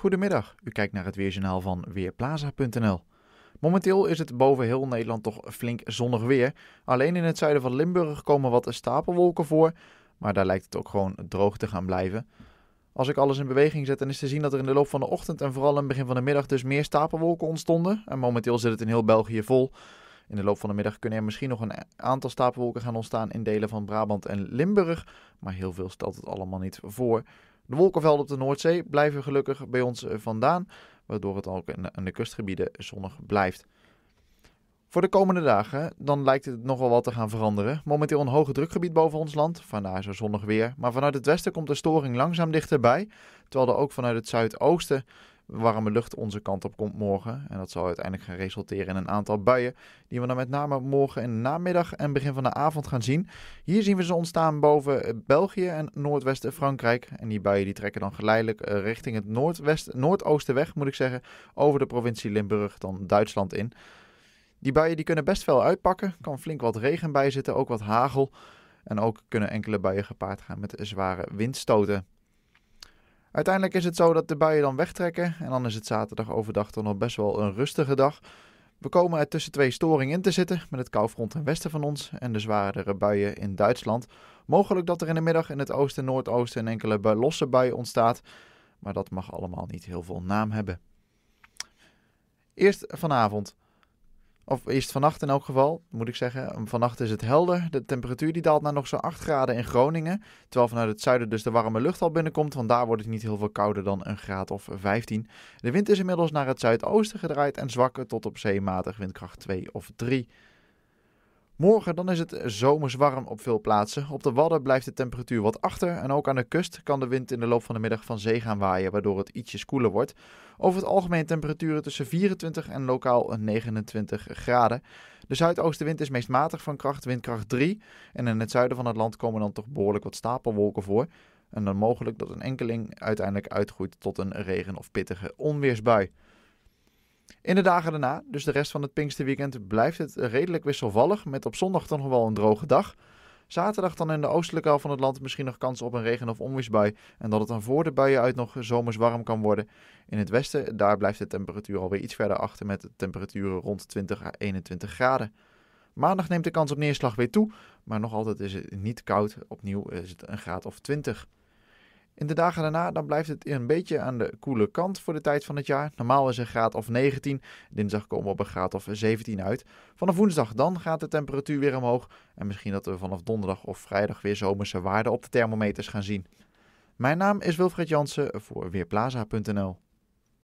Goedemiddag, u kijkt naar het weerjournaal van Weerplaza.nl. Momenteel is het boven heel Nederland toch flink zonnig weer. Alleen in het zuiden van Limburg komen wat stapelwolken voor, maar daar lijkt het ook gewoon droog te gaan blijven. Als ik alles in beweging zet, dan is te zien dat er in de loop van de ochtend en vooral in het begin van de middag dus meer stapelwolken ontstonden. En momenteel zit het in heel België vol. In de loop van de middag kunnen er misschien nog een aantal stapelwolken gaan ontstaan in delen van Brabant en Limburg. Maar heel veel stelt het allemaal niet voor. De wolkenvelden op de Noordzee blijven gelukkig bij ons eh, vandaan, waardoor het ook in de kustgebieden zonnig blijft. Voor de komende dagen dan lijkt het nogal wat te gaan veranderen. Momenteel een hoge drukgebied boven ons land, vandaar zo zonnig weer. Maar vanuit het westen komt de storing langzaam dichterbij, terwijl er ook vanuit het zuidoosten warme lucht onze kant op komt morgen. En dat zal uiteindelijk gaan resulteren in een aantal buien. Die we dan met name morgen in de namiddag en begin van de avond gaan zien. Hier zien we ze ontstaan boven eh, België en noordwesten Frankrijk. En die buien die trekken dan geleidelijk eh, richting het noordwest, noordoosten weg, moet ik zeggen. Over de provincie Limburg, dan Duitsland in. Die buien die kunnen best wel uitpakken. Kan flink wat regen bij zitten, ook wat hagel. En ook kunnen enkele buien gepaard gaan met zware windstoten. Uiteindelijk is het zo dat de buien dan wegtrekken en dan is het zaterdag overdag toch nog best wel een rustige dag. We komen er tussen twee storingen in te zitten met het koufront ten westen van ons en de zwaardere buien in Duitsland. Mogelijk dat er in de middag in het oosten en noordoosten een enkele losse bui ontstaat, maar dat mag allemaal niet heel veel naam hebben. Eerst vanavond. Of eerst vannacht in elk geval, moet ik zeggen. Um, vannacht is het helder. De temperatuur die daalt naar nog zo'n 8 graden in Groningen. Terwijl vanuit het zuiden dus de warme lucht al binnenkomt. daar wordt het niet heel veel kouder dan een graad of 15. Eh, de wind is inmiddels naar het zuidoosten gedraaid en zwakker tot op zeematig windkracht 2 of 3. Morgen dan is het zomers warm op veel plaatsen. Op de Wadden blijft de temperatuur wat achter en ook aan de kust kan de wind in de loop van de middag van zee gaan waaien, waardoor het ietsjes koeler wordt. Over het algemeen temperaturen tussen 24 en lokaal 29 graden. De zuidoostenwind is meest matig van kracht, windkracht 3. En in het zuiden van het land komen dan toch behoorlijk wat stapelwolken voor. En dan mogelijk dat een enkeling uiteindelijk uitgroeit tot een regen- of pittige onweersbui. In de dagen daarna, dus de rest van het Pinksterweekend, blijft het redelijk wisselvallig. Met op zondag toch nog wel een droge dag. Zaterdag dan in de oostelijke helft van het land misschien nog kans op een regen- of onweersbui. En dat het dan voor de buien uit nog zomers warm kan worden. In het westen, daar blijft de temperatuur alweer iets verder achter met temperaturen rond 20 à 21 graden. Maandag neemt de kans op neerslag weer toe, maar nog altijd is het niet koud. Opnieuw is het een graad of 20. In de dagen daarna dan blijft het een beetje aan de koele kant voor de tijd van het jaar. Normaal is een graad of 19. Dinsdag komen we op een graad of 17 uit. Vanaf woensdag dan gaat de temperatuur weer omhoog. En misschien dat we vanaf donderdag of vrijdag weer zomerse waarden op de thermometers gaan zien. Mijn naam is Wilfred Jansen voor Weerplaza.nl.